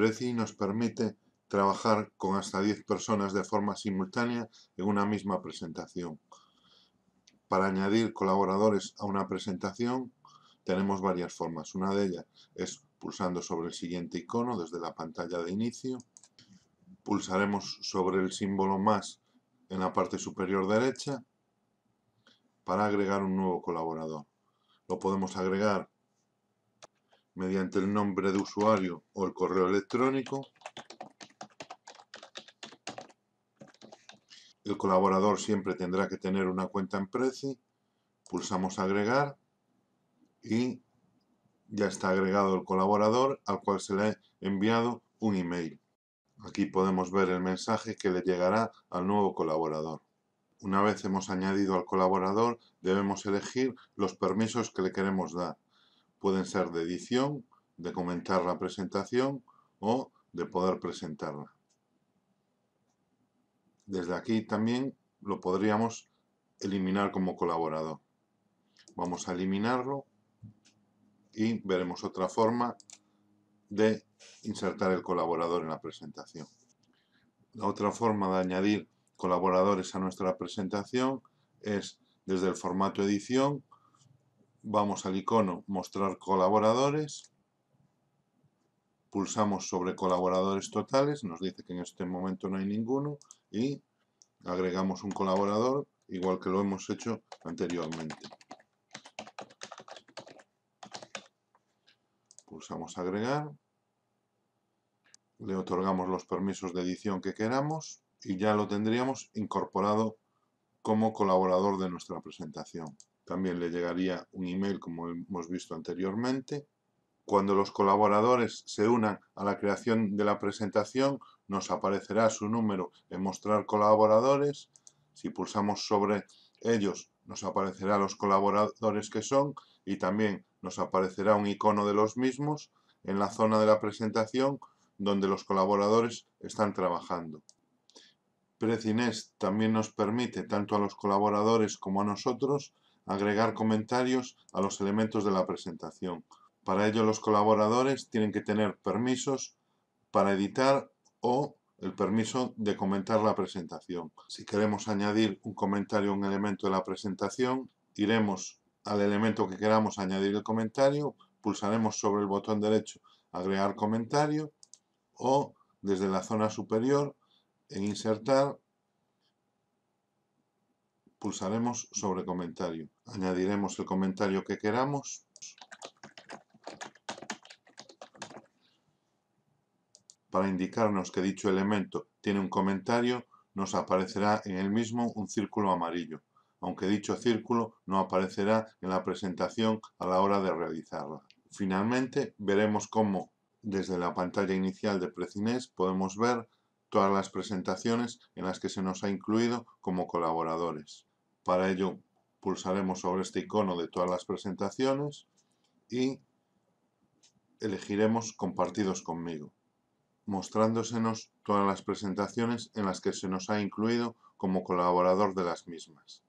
Prezi nos permite trabajar con hasta 10 personas de forma simultánea en una misma presentación. Para añadir colaboradores a una presentación tenemos varias formas. Una de ellas es pulsando sobre el siguiente icono desde la pantalla de inicio. Pulsaremos sobre el símbolo más en la parte superior derecha para agregar un nuevo colaborador. Lo podemos agregar mediante el nombre de usuario o el correo electrónico. El colaborador siempre tendrá que tener una cuenta en Prezi. Pulsamos agregar y ya está agregado el colaborador al cual se le ha enviado un email. Aquí podemos ver el mensaje que le llegará al nuevo colaborador. Una vez hemos añadido al colaborador, debemos elegir los permisos que le queremos dar pueden ser de edición, de comentar la presentación o de poder presentarla. Desde aquí también lo podríamos eliminar como colaborador. Vamos a eliminarlo y veremos otra forma de insertar el colaborador en la presentación. La otra forma de añadir colaboradores a nuestra presentación es desde el formato edición Vamos al icono Mostrar colaboradores. Pulsamos sobre colaboradores totales, nos dice que en este momento no hay ninguno y agregamos un colaborador igual que lo hemos hecho anteriormente. Pulsamos agregar, le otorgamos los permisos de edición que queramos y ya lo tendríamos incorporado como colaborador de nuestra presentación también le llegaría un email como hemos visto anteriormente. Cuando los colaboradores se unan a la creación de la presentación, nos aparecerá su número en Mostrar colaboradores. Si pulsamos sobre ellos, nos aparecerá los colaboradores que son y también nos aparecerá un icono de los mismos en la zona de la presentación donde los colaboradores están trabajando. Precinest también nos permite, tanto a los colaboradores como a nosotros, agregar comentarios a los elementos de la presentación. Para ello los colaboradores tienen que tener permisos para editar o el permiso de comentar la presentación. Si queremos añadir un comentario a un elemento de la presentación, iremos al elemento que queramos añadir el comentario, pulsaremos sobre el botón derecho agregar comentario o desde la zona superior en insertar pulsaremos sobre comentario. Añadiremos el comentario que queramos. Para indicarnos que dicho elemento tiene un comentario, nos aparecerá en el mismo un círculo amarillo, aunque dicho círculo no aparecerá en la presentación a la hora de realizarla. Finalmente, veremos cómo desde la pantalla inicial de Precinés podemos ver todas las presentaciones en las que se nos ha incluido como colaboradores. Para ello pulsaremos sobre este icono de todas las presentaciones y elegiremos compartidos conmigo, mostrándosenos todas las presentaciones en las que se nos ha incluido como colaborador de las mismas.